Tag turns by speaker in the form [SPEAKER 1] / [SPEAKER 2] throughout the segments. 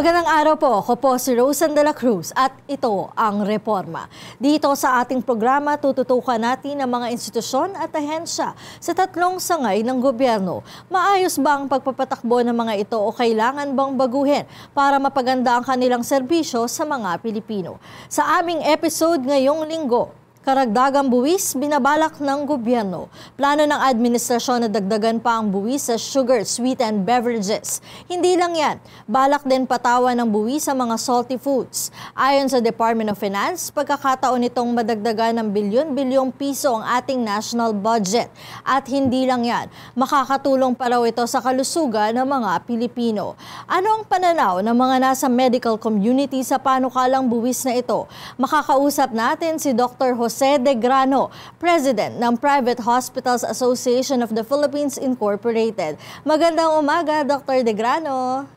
[SPEAKER 1] Magandang araw po. Ako po si Rosen de la Cruz at ito ang Reforma. Dito sa ating programa, tututukan natin ang mga institusyon at ahensya sa tatlong sangay ng gobyerno. Maayos ba ang pagpapatakbo ng mga ito o kailangan bang baguhin para mapaganda ang kanilang serbisyo sa mga Pilipino? Sa aming episode ngayong linggo, karagdagang buwis binabalak ng gobyerno. Plano ng administrasyon na dagdagan pa ang buwis sa sugar, sweet and beverages. Hindi lang yan, balak din patawan ng buwis sa mga salty foods. Ayon sa Department of Finance, pagkakataon nitong madagdagan ng bilyon-bilyong piso ang ating national budget. At hindi lang yan, makakatulong pa raw ito sa kalusugan ng mga Pilipino. Ano ang pananaw ng mga nasa medical community sa panukalang buwis na ito? Makakausap natin si Dr. Jose Jose de Grano, President ng Private Hospitals Association of the Philippines Incorporated. Magandang umaga, Dr. De Grano.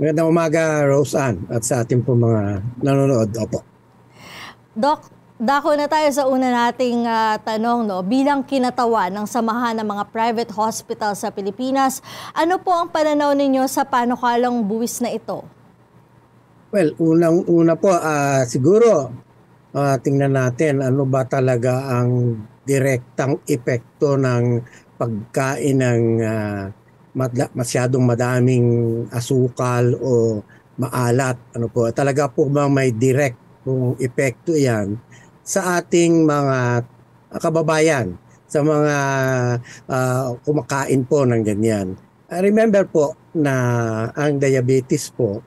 [SPEAKER 2] Magandang umaga, Roseanne, at sa ating po mga nanonood. Opo.
[SPEAKER 1] Doc, dako na tayo sa una nating uh, tanong no bilang kinatawa ng samahan ng mga private hospital sa Pilipinas ano po ang pananaw ninyo sa panukalang buwis na ito
[SPEAKER 2] Well unang una po uh, siguro uh, tingnan natin ano ba talaga ang direktang epekto ng pagkain ng uh, masyadong madaming asukal o maalat ano po talaga po bang may direct pong epekto 'yan sa ating mga kababayan sa mga uh, kumakain po ng ganyan. remember po na ang diabetes po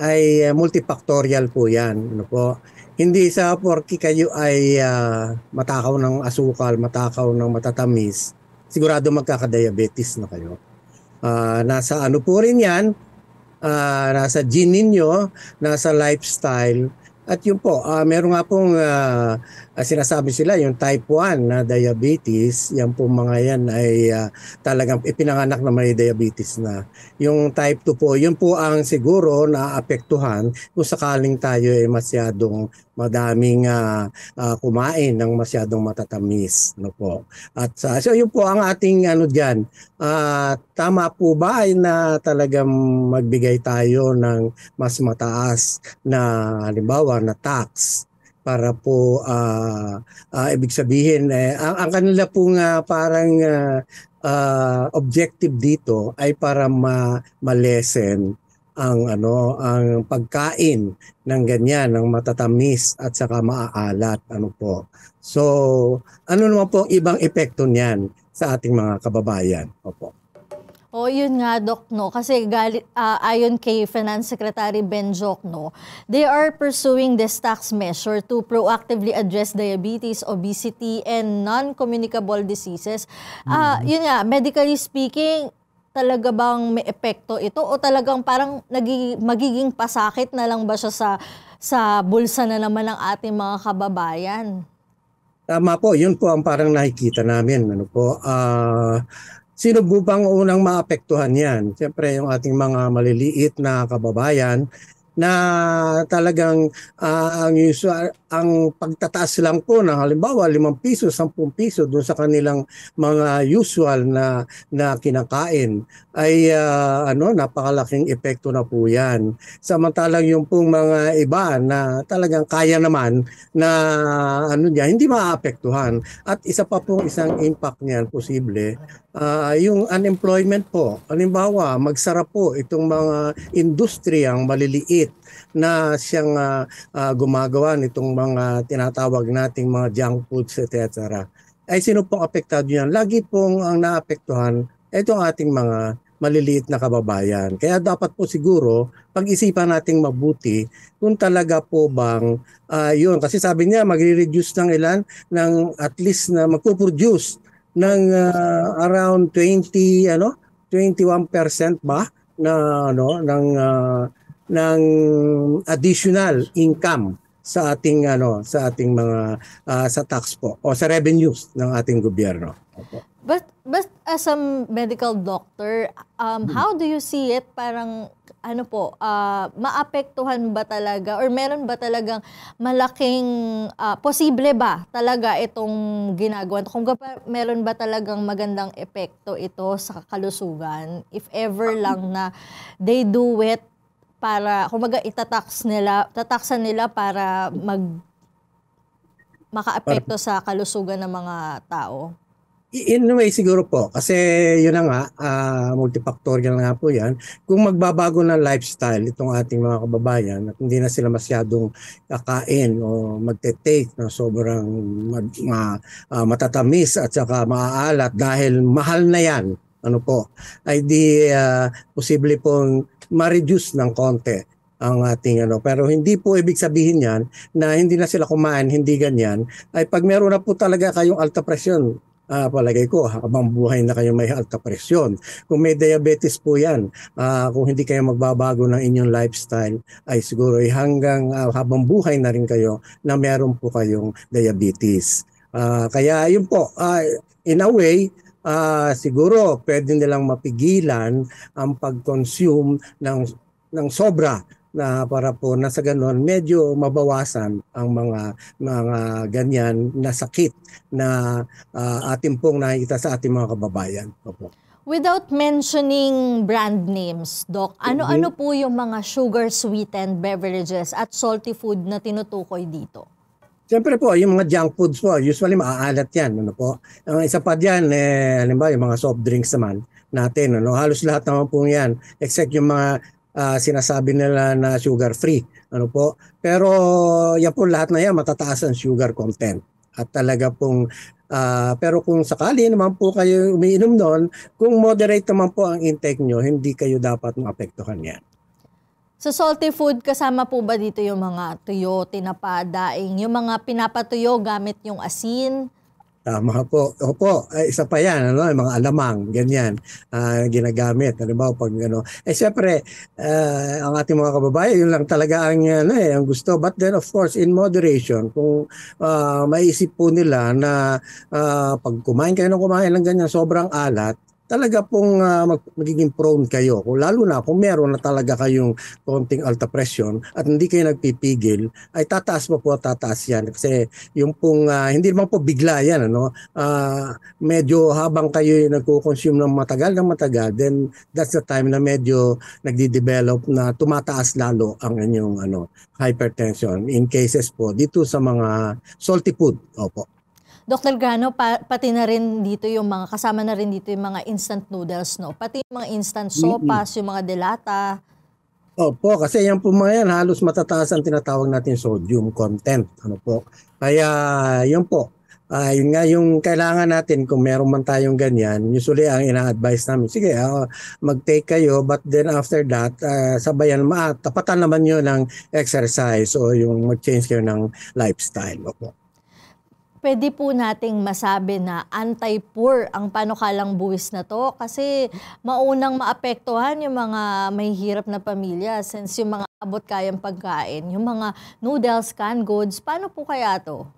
[SPEAKER 2] ay multifactorial po 'yan ano po. Hindi sa porki kayo ay uh, matakaw ng asukal, matakaw ng matatamis, sigurado magkakadiabetes na kayo. Uh, nasa ano po rin yan, uh, nasa gene ninyo, nasa lifestyle, at yun po, uh, meron nga pong uh, sinasabi sila, yung type 1 na diabetes, yan po mga yan ay uh, talagang ipinanganak na may diabetes na. Yung type 2 po, yun po ang siguro na apektuhan kung sakaling tayo ay masyadong madaming uh, uh, kumain ng masyadong matatamis no po at uh, so yun po ang ating ano diyan uh, tama po ba ay na talagang magbigay tayo ng mas mataas na halimbawa na tax para po uh, uh, ibig sabihin eh, ang, ang kanila pong uh, parang uh, uh, objective dito ay para ma- ma ang ano ang pagkain ng ganyan ng matatamis at saka maaalat ano po. So ano naman po ibang epekto niyan sa ating mga kababayan? Opo.
[SPEAKER 1] O oh, yun nga Doc no kasi galit, uh, ah, ayon kay Finance Secretary Ben Jokno, they are pursuing this tax measure to proactively address diabetes, obesity and non-communicable diseases. Uh, mm-hmm. yun nga medically speaking talaga bang may epekto ito o talagang parang nagiging, magiging pasakit na lang ba siya sa sa bulsa na naman ng ating mga kababayan?
[SPEAKER 2] Tama po, yun po ang parang nakikita namin. Ano po, uh, sino po bang unang maapektuhan yan? Siyempre yung ating mga maliliit na kababayan na talagang uh, ang usual ang pagtataas lang po na halimbawa 5 piso, 10 piso doon sa kanilang mga usual na na kinakain ay uh, ano napakalaking epekto na po 'yan. Samantalang yung pong mga iba na talagang kaya naman na ano niya hindi maaapektuhan at isa pa pong isang impact niyan posible uh, yung unemployment po. Halimbawa, magsara po itong mga industriyang maliliit maliit na siyang uh, uh, gumagawa nitong mga tinatawag nating mga junk foods, etc. Ay sino pong apektado yan? Lagi pong ang naapektuhan itong ating mga maliliit na kababayan. Kaya dapat po siguro pag-isipan nating mabuti kung talaga po bang uh, yun. Kasi sabi niya magre-reduce ng ilan ng at least na magpo-produce ng uh, around 20 ano 21% ba na ano ng uh, ng additional income sa ating ano sa ating mga uh, sa tax po o sa revenues ng ating gobyerno.
[SPEAKER 1] But but as a medical doctor, um hmm. how do you see it parang ano po, uh, maapektuhan ba talaga or meron ba talagang malaking uh, posible ba talaga itong ginagawa? Kung ba, meron ba talagang magandang epekto ito sa kalusugan if ever lang hmm. na they do it para kumaga itatax nila, tataksan nila para mag makaapekto sa kalusugan ng mga tao?
[SPEAKER 2] In a way, siguro po. Kasi yun na nga, uh, multifactorial nga po yan. Kung magbabago ng lifestyle itong ating mga kababayan, at hindi na sila masyadong kakain o magte-take ng sobrang mag, uh, ah, matatamis at saka maaalat dahil mahal na yan ano po, ay di uh, posible pong ma-reduce ng konti ang ating ano. Pero hindi po ibig sabihin yan na hindi na sila kumain, hindi ganyan. Ay pag meron na po talaga kayong alta presyon, uh, palagay ko habang buhay na kayo may alta presyon. Kung may diabetes po yan, uh, kung hindi kayo magbabago ng inyong lifestyle, ay siguro ay hanggang uh, habang buhay na rin kayo na meron po kayong diabetes. Uh, kaya yun po, uh, in a way, uh, siguro pwede nilang mapigilan ang pag-consume ng ng sobra na para po na sa ganon medyo mabawasan ang mga mga ganyan na sakit na uh, atin pong nakikita sa ating mga kababayan. Opo.
[SPEAKER 1] Without mentioning brand names, Doc, ano-ano mm-hmm. po yung mga sugar-sweetened beverages at salty food na tinutukoy dito?
[SPEAKER 2] Siyempre po, yung mga junk foods po, usually maaalat yan. Ano po. Ang isa pa dyan, eh, halimbawa yung mga soft drinks naman natin. Ano, halos lahat naman po yan, except yung mga uh, sinasabi nila na sugar free. Ano po? Pero yan po lahat na yan, matataas ang sugar content. At talaga pong Uh, pero kung sakali naman po kayo umiinom noon, kung moderate naman po ang intake nyo, hindi kayo dapat maapektuhan yan.
[SPEAKER 1] Sa salty food, kasama po ba dito yung mga tuyo, tinapa, daing, yung mga pinapatuyo gamit yung asin?
[SPEAKER 2] Tama ah, uh, po. Opo, ay, isa pa yan, ano, yung mga alamang, ganyan, uh, ginagamit. ba, pag ano. Eh, syempre, uh, ah, ang ating mga kababayan, yun lang talaga ang, ano, eh, ang gusto. But then, of course, in moderation, kung uh, maisip po nila na uh, pag kumain kayo ng kumain ng ganyan, sobrang alat, talaga pong uh, mag- magiging prone kayo. Kung Lalo na kung meron na talaga kayong konting alta presyon at hindi kayo nagpipigil, ay tataas pa po at tataas yan. Kasi yung pong, uh, hindi lang po bigla yan, ano? Uh, medyo habang kayo nagko-consume ng matagal ng matagal, then that's the time na medyo nagdi-develop na tumataas lalo ang inyong ano, hypertension in cases po dito sa mga salty food. Opo.
[SPEAKER 1] Dr. Grano, pa, pati na rin dito yung mga, kasama na rin dito yung mga instant noodles, no? Pati yung mga instant sopas, mm-hmm. yung mga delata.
[SPEAKER 2] Opo, kasi yan po mga yan, halos matataas ang tinatawag natin sodium content. Ano po? Kaya, yun po. Uh, yun nga yung kailangan natin kung meron man tayong ganyan, usually ang ina-advise namin, sige, uh, mag-take kayo but then after that, uh, sabayan ma, tapatan naman yun ng exercise o yung mag-change kayo ng lifestyle. Opo
[SPEAKER 1] pwede po nating masabi na anti-poor ang panukalang buwis na to kasi maunang maapektuhan yung mga may hirap na pamilya since yung mga abot kayang pagkain, yung mga noodles, canned goods, paano po kaya to?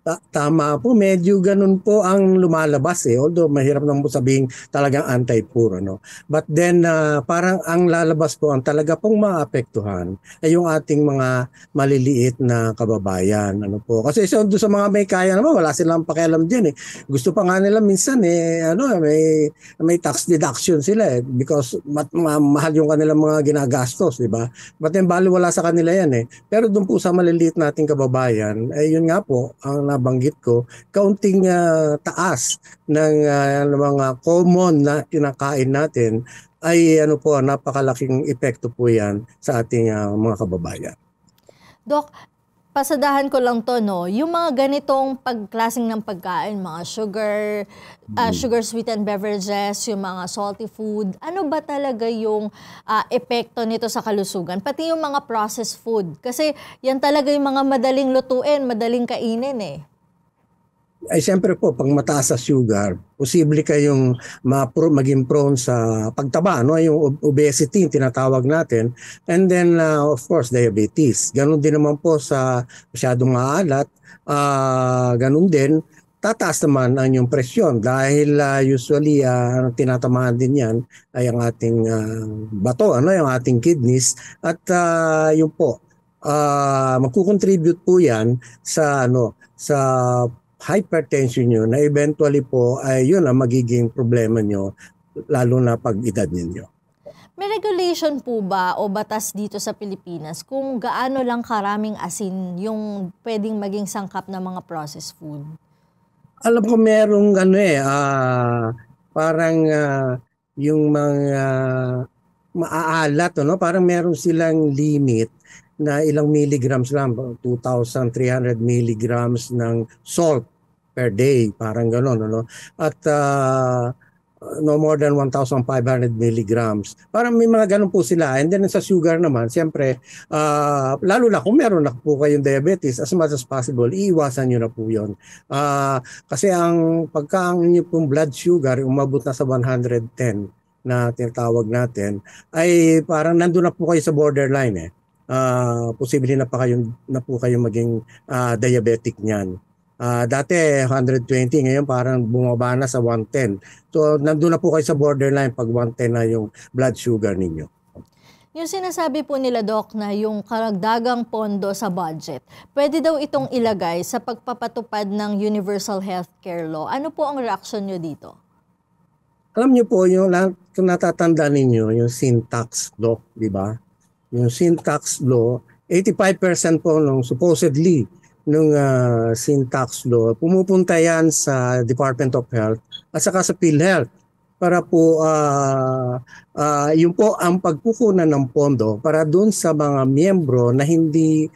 [SPEAKER 2] Ta- tama po, medyo ganun po ang lumalabas eh. Although mahirap naman po sabihing talagang anti-poor. Ano? But then uh, parang ang lalabas po, ang talaga pong maapektuhan ay yung ating mga maliliit na kababayan. Ano po? Kasi so, sa mga may kaya naman, wala silang pakialam dyan eh. Gusto pa nga nila minsan eh, ano, may, may tax deduction sila eh because mat- ma- mahal yung kanilang mga ginagastos, di ba? But then bali wala sa kanila yan eh. Pero doon po sa maliliit nating kababayan, eh yun nga po, ang nabanggit ko, kaunting uh, taas ng uh, mga common na kinakain natin ay ano po, ah, napakalaking epekto po yan sa ating uh, mga kababayan.
[SPEAKER 1] Doc, pasadahan ko lang to no, yung mga ganitong pagklasing ng pagkain, mga sugar, uh, sugar sweetened beverages, yung mga salty food, ano ba talaga yung uh, epekto nito sa kalusugan? Pati yung mga processed food kasi yan talaga yung mga madaling lutuin, madaling kainin eh
[SPEAKER 2] ay siyempre po pag mataas sa sugar, posible kayong mapro, maging prone sa pagtaba, no? yung obesity tinatawag natin. And then uh, of course diabetes. Ganun din naman po sa masyadong maalat, uh, ganun din tataas naman ang yung presyon dahil uh, usually uh, tinatamaan din yan ay ang ating uh, bato, ano, yung ating kidneys at uh, yun po uh, magkukontribute po yan sa ano sa hypertension nyo na eventually po ay yun ang magiging problema nyo lalo na pag edad ninyo.
[SPEAKER 1] May regulation po ba o batas dito sa Pilipinas kung gaano lang karaming asin yung pwedeng maging sangkap ng mga processed food?
[SPEAKER 2] Alam ko merong ano eh, uh, parang uh, yung mga ah, maaalat, ano? parang meron silang limit na ilang milligrams lang, 2,300 milligrams ng salt per day, parang gano'n. Ano? At uh, no more than 1,500 milligrams. Parang may mga ganun po sila. And then sa sugar naman, siyempre, uh, lalo na kung meron na po kayong diabetes, as much as possible, iiwasan nyo na po yun. Uh, kasi ang pagka ang inyo pong blood sugar, umabot na sa 110 na tinatawag natin, ay parang nandun na po kayo sa borderline eh uh, posible na pa kayong na po kayong maging uh, diabetic niyan. Uh, dati 120, ngayon parang bumaba na sa 110. So nandoon na po kayo sa borderline pag 110 na yung blood sugar ninyo.
[SPEAKER 1] Yung sinasabi po nila, Doc, na yung karagdagang pondo sa budget, pwede daw itong ilagay sa pagpapatupad ng Universal Healthcare Law. Ano po ang reaksyon nyo dito?
[SPEAKER 2] Alam nyo po, yung kung natatanda ninyo, yung syntax, Doc, di ba? yung syntax law, 85% po nung supposedly nung uh, syntax law, pumupunta yan sa Department of Health at saka sa PhilHealth para po uh, uh, yun po ang pagkukunan ng pondo para doon sa mga miyembro na hindi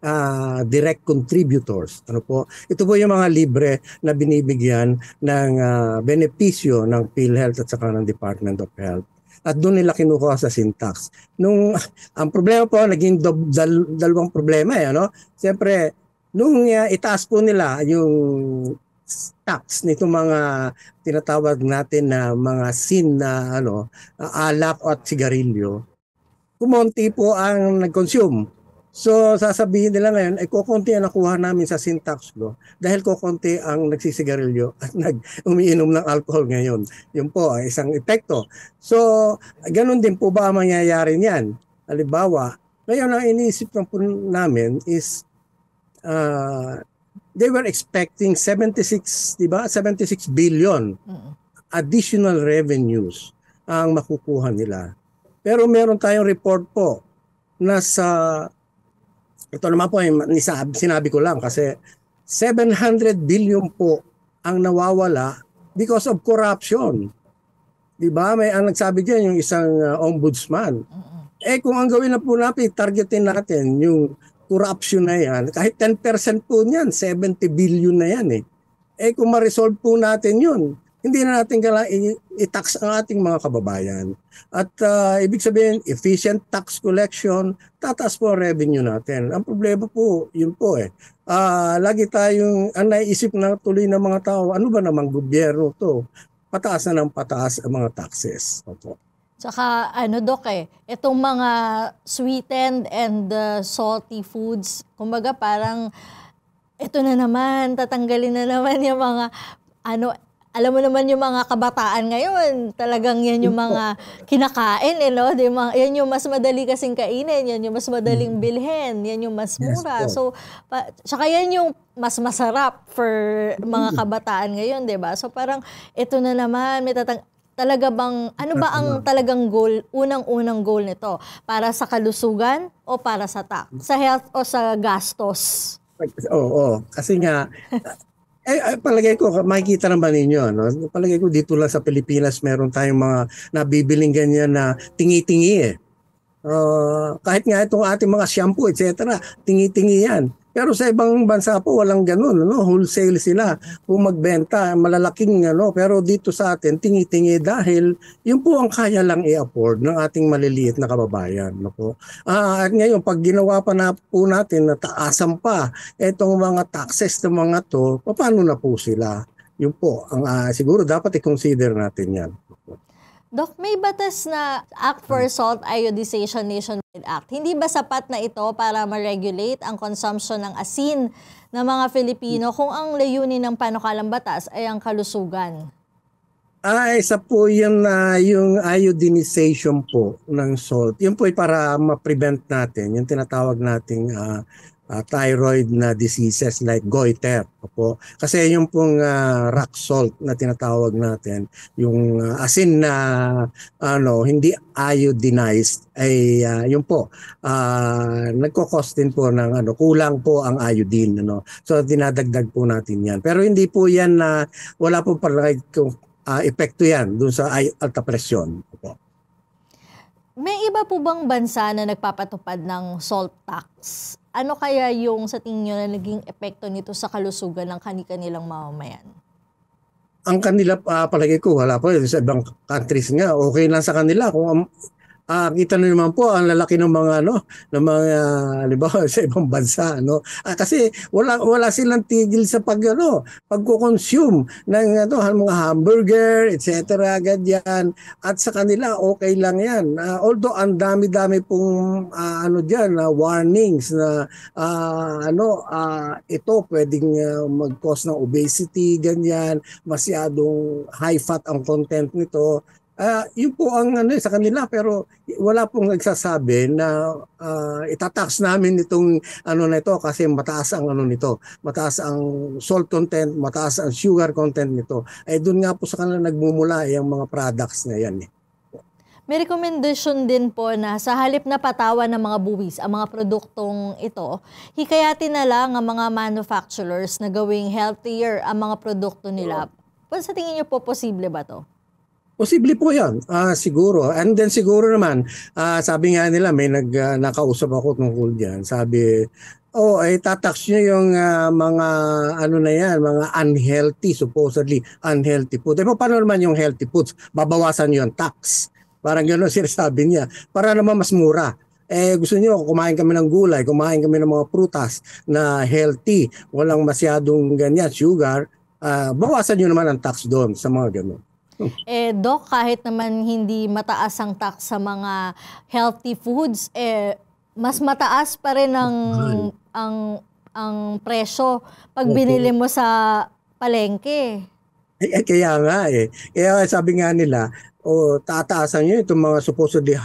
[SPEAKER 2] uh, direct contributors. Ano po? Ito po yung mga libre na binibigyan ng uh, benepisyo ng PhilHealth at saka ng Department of Health at doon nila kinukuha sa syntax. Nung, ang problema po, naging dal, dal, dalawang problema eh, ano? Siyempre, nung uh, itaas po nila yung tax nito mga tinatawag natin na mga sin na ano, ah, alak at sigarilyo, kumonti po ang nag-consume So sasabihin nila ngayon, ay eh, kukunti ang nakuha namin sa syntax law dahil kukunti ang nagsisigarilyo at nag umiinom ng alcohol ngayon. Yun po ay isang epekto. So ganun din po ba ang mangyayari niyan? Halimbawa, ngayon ang iniisip ng po namin is uh, they were expecting 76, di ba? 76 billion additional revenues ang makukuha nila. Pero meron tayong report po na sa ito naman po, nisab, sinabi ko lang kasi 700 billion po ang nawawala because of corruption. 'Di ba? May ang nagsabi diyan yung isang uh, ombudsman. Eh kung ang gawin na po natin, targetin natin yung corruption na 'yan. Kahit 10% po niyan, 70 billion na 'yan eh. Eh kung ma-resolve po natin 'yun, hindi na natin kailangan i-tax ang ating mga kababayan. At uh, ibig sabihin, efficient tax collection, tataas po ang revenue natin. Ang problema po, yun po eh. Uh, lagi tayong, ang naiisip na tuloy ng mga tao, ano ba namang gobyerno to? Pataas na ng pataas ang mga taxes. Opo.
[SPEAKER 1] Tsaka ano Dok eh, itong mga sweetened and uh, salty foods, kumbaga parang ito na naman, tatanggalin na naman yung mga ano alam mo naman yung mga kabataan ngayon, talagang yan yung mga kinakain, eh, no? Di mga, yan yung mas madali kasing kainin, yan yung mas madaling mm. bilhin, yan yung mas mura. Yes, so, pa, tsaka yan yung mas masarap for mga mm. kabataan ngayon, di ba? So, parang ito na naman, may tatang, talaga bang, ano ba ang talagang goal, unang-unang goal nito? Para sa kalusugan o para sa tax? Sa health o sa gastos?
[SPEAKER 2] Oo, oh, oh. kasi nga, Eh, eh, palagay ko, makikita naman ninyo, no? palagay ko dito lang sa Pilipinas meron tayong mga nabibiling ganyan na tingi-tingi eh. Uh, kahit nga itong ating mga shampoo, etc. Tingi-tingi yan. Pero sa ibang bansa po walang ganun, no? wholesale sila. Kung magbenta, malalaking ano, pero dito sa atin tingi-tingi dahil yun po ang kaya lang i-afford ng ating maliliit na kababayan, no po. Ah, at ngayon pag ginawa pa na po natin na taasan pa itong mga taxes ng mga to, paano na po sila? Yun po ang uh, siguro dapat i-consider natin 'yan.
[SPEAKER 1] Doc, may batas na Act for hmm. Salt Iodization Nationwide Act. Hindi ba sapat na ito para ma-regulate ang consumption ng asin ng mga Filipino kung ang layunin ng panukalang batas ay ang kalusugan?
[SPEAKER 2] Ay, ah, isa po yun na uh, yung iodinization po ng salt. Yun po ay para ma-prevent natin, yung tinatawag nating uh, uh, thyroid na diseases like goiter. po Kasi yung pong uh, rock salt na tinatawag natin, yung uh, asin na ano, hindi iodinized ay uh, yun po uh, nagko-cost din po ng ano kulang po ang iodine ano. So dinadagdag po natin 'yan. Pero hindi po 'yan na uh, wala po pala uh, epekto 'yan doon sa alta presyon.
[SPEAKER 1] Opo. May iba po bang bansa na nagpapatupad ng salt tax? Ano kaya yung sa tingin nyo na naging epekto nito sa kalusugan ng kanilang mamamayan?
[SPEAKER 2] Ang kanila, uh, palagay ko, wala po. Sa ibang countries nga, okay lang sa kanila. Kung um, Ah, kita niyo naman po ang lalaki ng mga ano, ng mga halimbawa sa ibang bansa, no. Ah, kasi wala wala silang tigil sa pag ano, pagko-consume ng ano, mga hamburger, etc. ganyan. At sa kanila okay lang 'yan. Ah, although ang dami-dami pong ah, ano diyan na ah, warnings na ah, ano ah, ito pwedeng uh, mag-cause ng obesity, ganyan, masyadong high fat ang content nito Uh, yun po ang ano, eh, sa kanila pero wala pong nagsasabi na uh, itatax namin itong ano na ito kasi mataas ang ano nito. Mataas ang salt content, mataas ang sugar content nito. Ay eh, doon nga po sa kanila nagmumula yung eh, mga products na yan. Eh.
[SPEAKER 1] May recommendation din po na sa halip na patawan ng mga buwis ang mga produktong ito, hikayatin na lang ang mga manufacturers na gawing healthier ang mga produkto nila. Pero sa tingin niyo po, posible ba to?
[SPEAKER 2] Posible po yan, uh, siguro. And then siguro naman, uh, sabi nga nila, may nag, uh, nakausap ako tungkol diyan. Sabi, oh, eh, tatax niyo yung uh, mga, ano na yan, mga unhealthy, supposedly unhealthy food. Eh, paano naman yung healthy foods? Babawasan 'yon tax. Parang gano'n sabi niya. Para naman mas mura eh gusto niyo kumain kami ng gulay, kumain kami ng mga prutas na healthy, walang masyadong ganyan, sugar, uh, bawasan niyo naman ang tax doon sa mga ganun
[SPEAKER 1] eh, Doc, kahit naman hindi mataas ang tax sa mga healthy foods, eh, mas mataas pa rin ang, ang, ang presyo pag binili mo sa palengke.
[SPEAKER 2] Eh, eh, kaya nga eh. Kaya sabi nga nila, o oh, tataasan nyo itong mga supposedly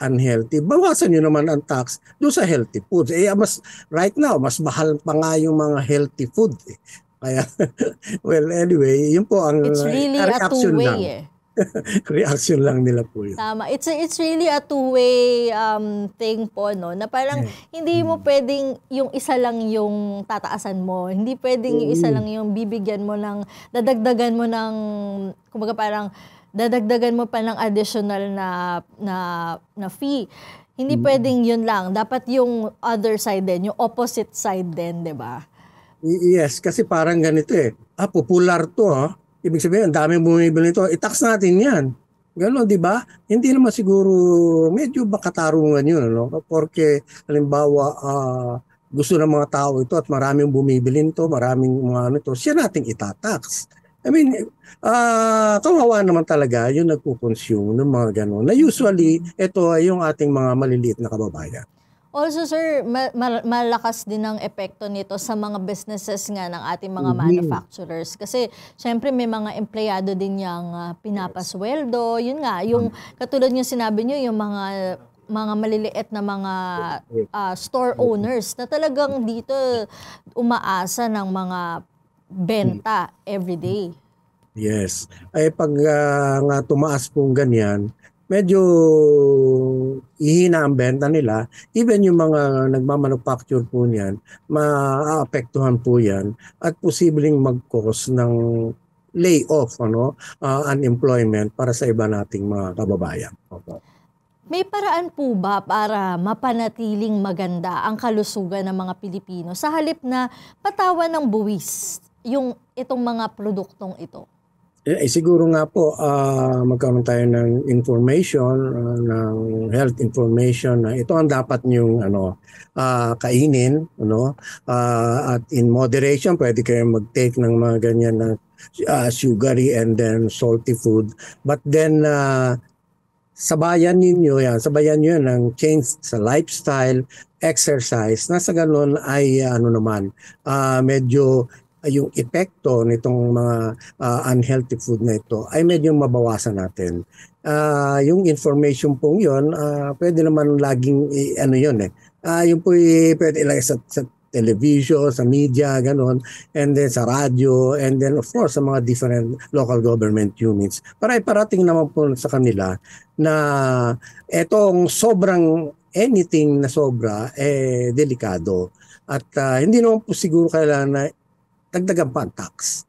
[SPEAKER 2] unhealthy, bawasan nyo naman ang tax doon sa healthy foods. Eh, mas, right now, mas mahal pa nga yung mga healthy food. Eh. Kaya, well, anyway, yun po ang It's really uh, a two-way lang. eh. reaction lang nila po yun.
[SPEAKER 1] Tama. It's, a, it's really a two-way um, thing po, no? Na parang yeah. Mm. hindi mo mm. pwedeng yung isa lang yung tataasan mo. Hindi pwedeng mm. yung isa lang yung bibigyan mo ng, dadagdagan mo ng, kumbaga parang, dadagdagan mo pa ng additional na na na fee. Hindi mm. pwedeng yun lang. Dapat yung other side din, yung opposite side din, 'di ba?
[SPEAKER 2] Yes, kasi parang ganito eh. Ah, popular to ah. Ibig sabihin, ang dami bumibili nito. I-tax natin yan. Gano'n, di ba? Hindi naman siguro, medyo bakatarungan yun, no? Porque, halimbawa, uh, gusto ng mga tao ito at maraming bumibili nito, maraming mga ano ito, siya nating itatax. I mean, uh, kawawa naman talaga yung nagkukonsume ng mga gano'n. Na usually, ito ay yung ating mga maliliit na kababayan.
[SPEAKER 1] Also sir, ma- ma- malakas din ang epekto nito sa mga businesses nga ng ating mga mm-hmm. manufacturers kasi syempre may mga empleyado din yang uh, ah, pinapasweldo, yun nga, yung mm-hmm. katulad ng sinabi niyo yung mga mga maliliit na mga uh, store owners na talagang dito umaasa ng mga benta mm-hmm. every day.
[SPEAKER 2] Yes. Ay eh, pag uh, nga tumaas pong ganyan, medyo ihina ang benta nila. Even yung mga nagmamanufacture po niyan, maaapektuhan po yan at posibleng mag-cause ng layoff, ano, uh, unemployment para sa iba nating mga kababayan.
[SPEAKER 1] May paraan po ba para mapanatiling maganda ang kalusugan ng mga Pilipino sa halip na patawan ng buwis yung itong mga produktong ito?
[SPEAKER 2] Eh, eh, siguro nga po uh, magkaroon tayo ng information, uh, ng health information na ito ang dapat niyong ano, uh, kainin. Ano? Uh, at in moderation, pwede kayong mag-take ng mga ganyan na uh, sugary and then salty food. But then, uh, sabayan ninyo yan, sabayan nyo yan ng change sa lifestyle, exercise, na sa ganun ay ano naman, uh, medyo yung epekto nitong mga uh, unhealthy food na ito ay medyo mabawasan natin. Uh, yung information pong yon uh, ah, pwede naman laging ano eh, ano yon eh. Uh, yung po eh, pwede ilagay sa, sa television, sa media, ganun, and then sa radio, and then of course sa mga different local government units. Para iparating naman po sa kanila na etong sobrang anything na sobra, eh, delikado. At uh, hindi naman po siguro kailangan na dagdagan pa ang tax.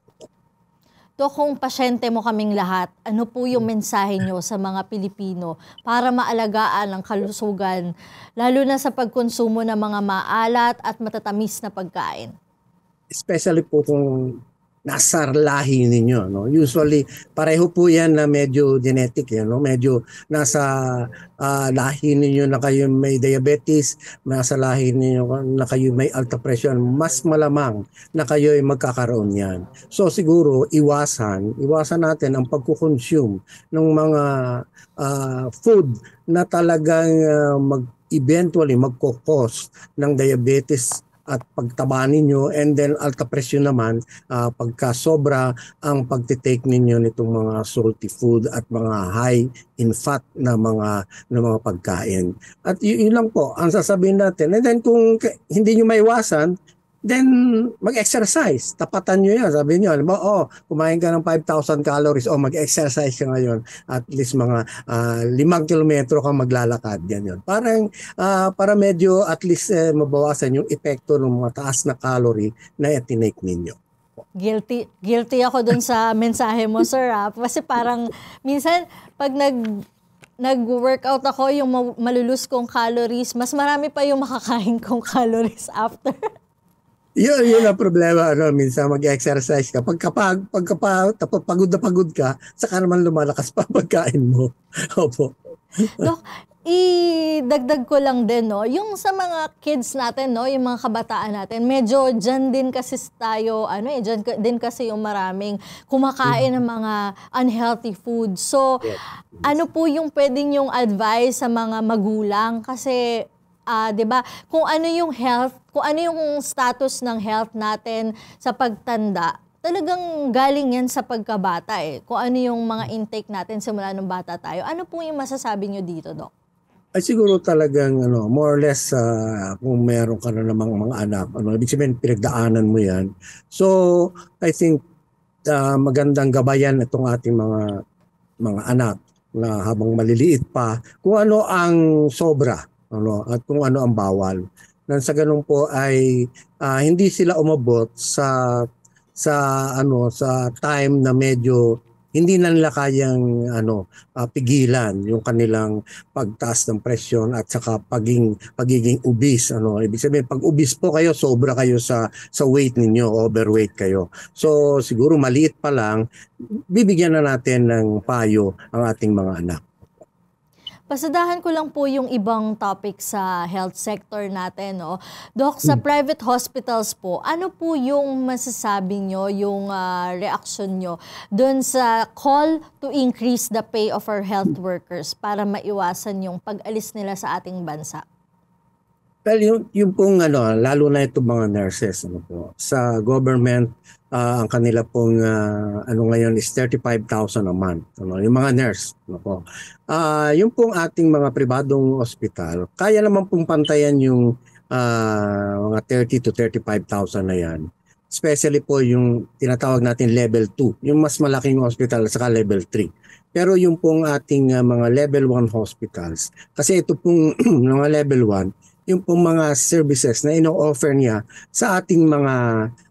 [SPEAKER 1] To kung pasyente mo kaming lahat, ano po yung mensahe nyo sa mga Pilipino para maalagaan ang kalusugan, lalo na sa pagkonsumo ng mga maalat at matatamis na pagkain?
[SPEAKER 2] Especially po kung nasa lahi ninyo. No? Usually, pareho po yan na medyo genetic. Yan, eh, no? Medyo nasa uh, lahi ninyo na kayo may diabetes, nasa lahi ninyo na kayo may alta presyon mas malamang na kayo ay magkakaroon yan. So siguro, iwasan, iwasan natin ang pagko-consume ng mga uh, food na talagang uh, ah, mag eventually magko-cause ng diabetes at pagtaba ninyo and then alta presyon naman uh, pagka sobra ang pagtitake ninyo nitong mga salty food at mga high in fat na mga na mga pagkain. At yun, yun lang po ang sasabihin natin. And then kung hindi niyo maiwasan, then mag-exercise. Tapatan nyo yan. Sabi nyo, alam mo, oh, kumain ka ng 5,000 calories, oh, mag-exercise ka ngayon. At least mga uh, ah, 5 kilometro kang maglalakad. Ganyan. Parang, uh, para medyo at least eh, mabawasan yung epekto ng mataas na calorie na itinake ninyo
[SPEAKER 1] guilty guilty ako dun sa mensahe mo sir ha? Ah. kasi parang minsan pag nag nag-workout ako yung malulus kong calories mas marami pa yung makakain kong calories after
[SPEAKER 2] yun, yun ang problema. Ano, minsan mag-exercise ka. Pagkapag, pagkapag, pagod na pagod ka, saka naman lumalakas pa pagkain mo. Opo.
[SPEAKER 1] Dok, idagdag ko lang din, no? Yung sa mga kids natin, no? Yung mga kabataan natin, medyo dyan din kasi tayo, ano eh, dyan din kasi yung maraming kumakain ng mga unhealthy food. So, ano po yung pwedeng yung advice sa mga magulang? Kasi uh, 'di ba? Kung ano yung health, kung ano yung status ng health natin sa pagtanda, talagang galing yan sa pagkabata eh. Kung ano yung mga intake natin simula nung bata tayo. Ano po yung masasabi nyo dito, Doc?
[SPEAKER 2] Ay siguro talagang ano, more or less uh, kung meron ka na namang mga anak, ano, ibig sabihin pinagdaanan mo yan. So, I think uh, magandang gabayan itong ating mga mga anak na habang maliliit pa kung ano ang sobra ano at kung ano ang bawal. Nang sa ganun po ay uh, hindi sila umabot sa sa ano sa time na medyo hindi na nila kayang ano uh, pigilan yung kanilang pagtaas ng presyon at saka paging pagiging obese ano ibig sabihin pag obese po kayo sobra kayo sa sa weight ninyo overweight kayo so siguro maliit pa lang bibigyan na natin ng payo ang ating mga anak
[SPEAKER 1] Pasadahan ko lang po yung ibang topic sa health sector natin. No? Doc, sa hmm. private hospitals po, ano po yung masasabi nyo, yung uh, ah, reaction nyo dun sa call to increase the pay of our health workers para maiwasan yung pag-alis nila sa ating bansa?
[SPEAKER 2] Well, yung, yung pong ano, lalo na itong mga nurses ano po, sa government, uh, ang kanila pong uh, ano ngayon is 35,000 a month. Ano, yung mga nurse. Ano po. Uh, yung pong ating mga pribadong ospital, kaya naman pong pantayan yung uh, mga 30 to 35,000 na yan. Especially po yung tinatawag natin level 2, yung mas malaking hospital saka level 3. Pero yung pong ating uh, mga level 1 hospitals, kasi ito pong mga level 1, yung pong mga services na ino-offer niya sa ating mga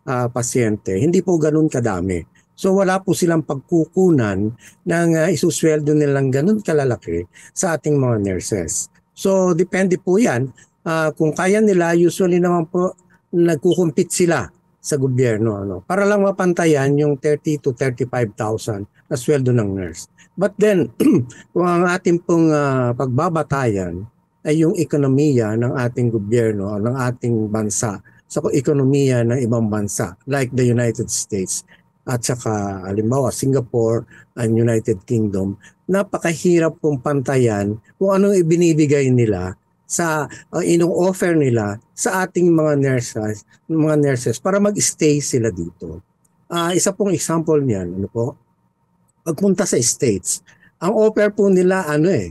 [SPEAKER 2] uh, pasyente. Hindi po ganun kadami. So wala po silang pagkukunan ng uh, isusweldo nilang ganun kalalaki sa ating mga nurses. So depende po yan. Uh, kung kaya nila, usually naman po nagkukumpit sila sa gobyerno ano para lang mapantayan yung 30 to 35,000 na sweldo ng nurse. But then kung ang ating pong uh, pagbabatayan ay yung ekonomiya ng ating gobyerno, ah, ng ating bansa, sa ekonomiya ng ibang bansa like the United States at saka halimbawa Singapore and United Kingdom, napakahirap kung pantayan kung anong ibinibigay nila sa uh, ah, inong-offer nila sa ating mga nurses, mga nurses para mag-stay sila dito. Uh, isa pong example niyan, ano po? Pagpunta sa States, ang offer po nila ano eh,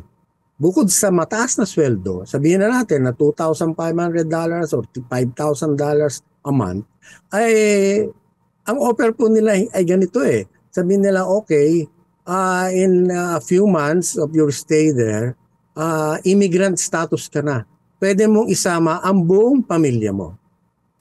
[SPEAKER 2] bukod sa mataas na sweldo, sabihin na natin na $2,500 or $5,000 a month, ay ang offer po nila ay ganito eh. Sabihin nila, okay, uh, in a few months of your stay there, uh, immigrant status ka na. Pwede mong isama ang buong pamilya mo.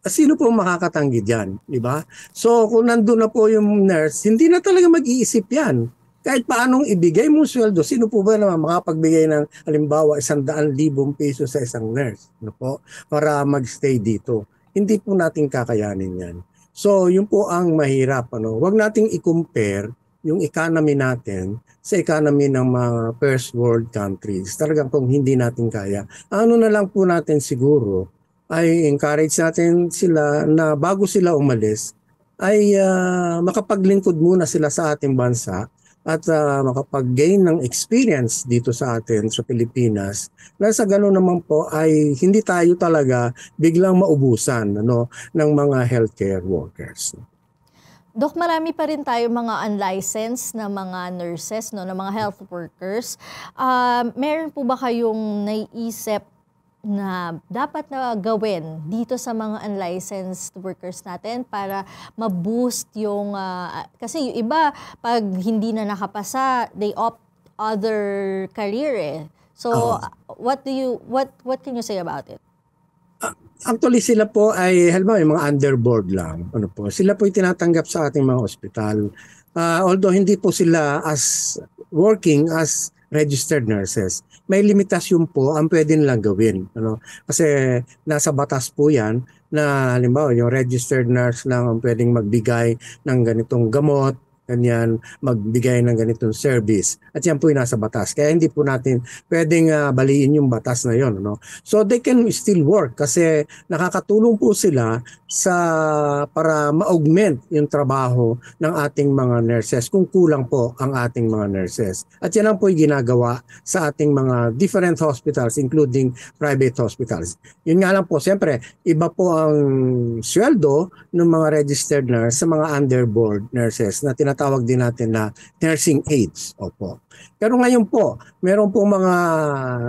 [SPEAKER 2] Ah, sino po makakatanggi diyan, di ba? So kung nandoon na po yung nurse, hindi na talaga mag-iisip 'yan kahit paanong ibigay mong sweldo, sino po ba naman makapagbigay ng halimbawa isang daan libong piso sa isang nurse no po, para magstay dito? Hindi po natin kakayanin yan. So yun po ang mahirap. Ano? Huwag nating i-compare yung economy natin sa economy ng mga first world countries. Talagang kung hindi natin kaya. Ano na lang po natin siguro ay encourage natin sila na bago sila umalis ay uh, makapaglingkod muna sila sa ating bansa at uh, makapag-gain ng experience dito sa atin sa Pilipinas na sa ganun naman po ay hindi tayo talaga biglang maubusan ano, ng mga healthcare workers.
[SPEAKER 1] Dok, marami pa rin tayo mga unlicensed na mga nurses, no, na mga health workers. Uh, meron po ba kayong naiisip na dapat na gawin dito sa mga unlicensed workers natin para ma-boost yung uh, kasi yung iba pag hindi na nakapasa they opt other career eh. So oh. what do you what what can you say about it? Uh,
[SPEAKER 2] actually sila po ay halimbawa yung mga underboard lang ano po sila po yung tinatanggap sa ating mga ospital uh, although hindi po sila as working as registered nurses may limitasyon po ang pwede nilang gawin. Ano? Kasi nasa batas po yan na halimbawa yung registered nurse lang ang pwedeng magbigay ng ganitong gamot ganyan, magbigay ng ganitong service. At yan po yung nasa batas. Kaya hindi po natin pwedeng uh, baliin yung batas na yon. No? So they can still work kasi nakakatulong po sila sa para ma-augment yung trabaho ng ating mga nurses kung kulang po ang ating mga nurses. At yan ang po yung ginagawa sa ating mga different hospitals including private hospitals. Yun nga lang po, siyempre, iba po ang sweldo ng mga registered nurse sa mga underboard nurses na tinatawag tinatawag din natin na nursing aids. Opo. Pero ngayon po, meron pong mga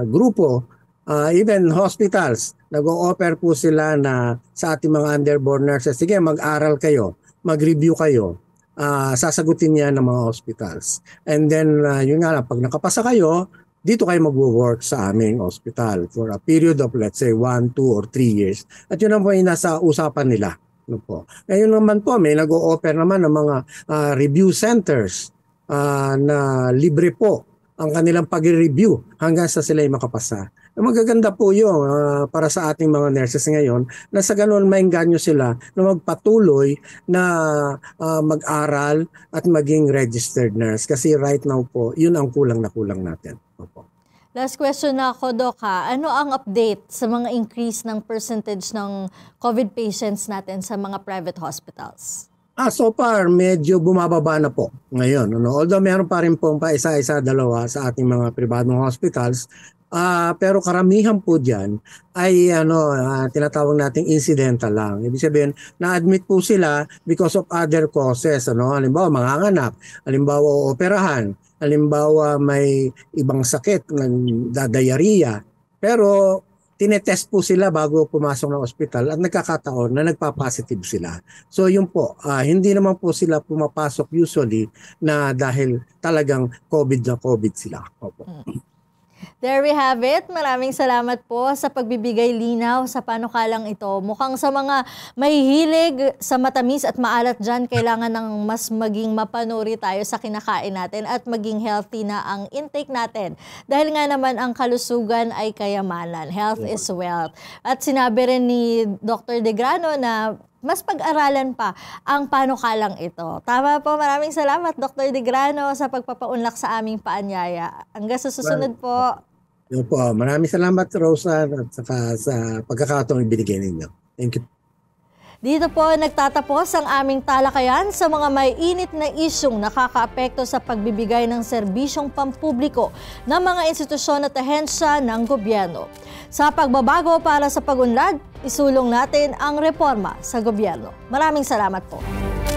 [SPEAKER 2] grupo, uh, even hospitals, nag-o-offer po sila na sa ating mga underborn nurses, sige mag-aral kayo, mag-review kayo, uh, sasagutin yan ng mga hospitals. And then, uh, yun nga lang, pag nakapasa kayo, dito kayo magwo-work sa aming hospital for a period of let's say 1, 2, or 3 years. At yun ang po yung nasa usapan nila. Opo. Ano po. Ngayon naman po, may nag-o-offer naman ng mga uh, review centers uh, na libre po ang kanilang pag-review hanggang sa sila ay makapasa. Eh, magaganda po yun uh, para sa ating mga nurses ngayon na sa ganun mainganyo sila na magpatuloy na uh, mag-aral at maging registered nurse. Kasi right now po, yun ang kulang na kulang natin.
[SPEAKER 1] Last question na ako, Doc, ha. Ano ang update sa mga increase ng percentage ng COVID patients natin sa mga private hospitals?
[SPEAKER 2] Ah, so far, medyo bumababa na po ngayon. Ano? Although meron pa rin pong pa isa-isa, dalawa sa ating mga pribadong hospitals. Uh, pero karamihan po dyan ay ano, uh, tinatawag nating incidental lang. Ibig sabihin, na-admit po sila because of other causes. Ano? Halimbawa, manganganak. Halimbawa, operahan. Halimbawa, may ibang sakit, dadayariya. Pero tinetest po sila bago pumasok ng ospital at nagkakataon na nagpa-positive sila. So yun po, uh, hindi naman po sila pumapasok usually na dahil talagang COVID na COVID sila. Opo. Hmm.
[SPEAKER 1] There we have it. Maraming salamat po sa pagbibigay linaw sa panukalang ito. Mukhang sa mga mahihilig sa matamis at maalat dyan, kailangan ng mas maging mapanuri tayo sa kinakain natin at maging healthy na ang intake natin. Dahil nga naman ang kalusugan ay kayamanan. Health is wealth. At sinabi rin ni Dr. De Grano na mas pag-aralan pa ang panukalang ito. Tama po, maraming salamat Dr. De Grano sa pagpapaunlak sa aming paanyaya. Hanggang sa susunod po.
[SPEAKER 2] Yun po. Maraming salamat Rosa at saka sa pagkakataong ibinigay ninyo. Thank you.
[SPEAKER 1] Dito po nagtatapos ang aming talakayan sa mga may init na isyong nakakaapekto sa pagbibigay ng serbisyong pampubliko ng mga institusyon at ahensya ng gobyerno. Sa pagbabago para sa pagunlad, isulong natin ang reforma sa gobyerno. Maraming salamat po.